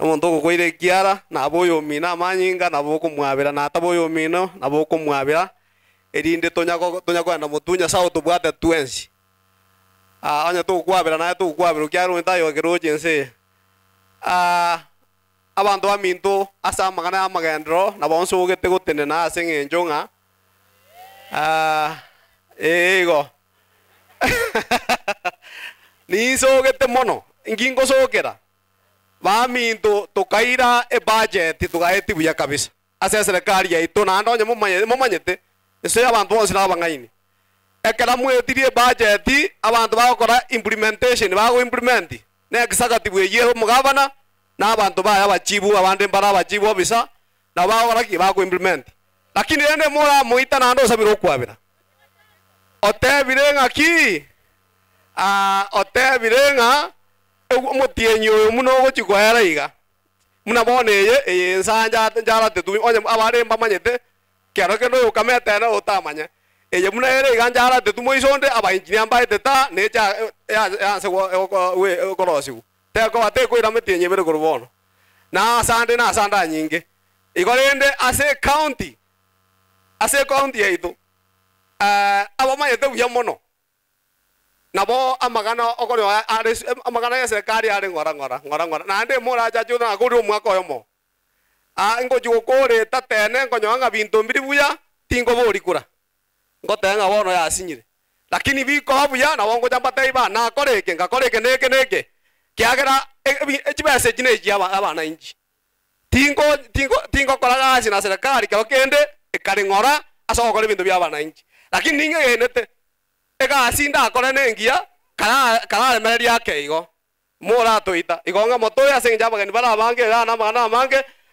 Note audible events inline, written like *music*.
na muntu ugukwire ikiara nabo uyumine amanyinga nabo ukumwabira na ataboyumino nabo ukumwabira irindi tunyakwenda mutunya sa utubwate twensi uh, ah, onye tugukwabira naye tugukwabira ukiarunta yokiruji nsi uh, ah, abantu bamintu ase amagana ya magendero nabo nsugite gutene na ase ng'encho ng'a uh, ah, igo *laughs* ninsugite mono ngi ngusukira bamintu tukaira ebajeti tugaeti buya kabisa ase eserikari yaitu naende onye mumanyete ase abantu bonse na abang'aini ekera mwetirie ebajeti abantu bagokora implementation bagoimplementi na executive eye omogabana na abantu baya abachibu abande mbara abachibu obisa na bagokora ki bagoimplement ah, lakini rende moramoita naende osabire okwabera otebire ng'aki otebire ng'a mutienyi uyu muno guchikoera iga muna bona iyi iyi nsanja njarate tu onye abari mbamanyite kiaro kendo yukamete na utamanye iyi muna ere iga njarate tu moisonde abainjinia mbaite ta necha yanse korosigu teko atekwira mutienyi bere kuru bono na asande na asanda nyingi igo rinde ase county ase county yaitu uh, eh, abamanyite buya mono nabo amagana okore ari amagana ya serikali ari ngora ngora ngora ngora na ande mura ja chuna nguri umwaka uyo mo a ngo jukure ta tatene ngo nyanga bintu mbiri buya tingo bori kura ngo tenga wono ya sinyire lakini bi ko buya na wongo jamba teiba na kore ke nga koreke ke neke neke kiagera echibese jine ji na inji tingo tingo tingo koraga na serikali kero kende ikari ngora kore bintu bya na inji lakini ninge te igacinda akore nä ngia kararemereria akeigo muratuita igonga motuya singjabageni bara bange rana magana mange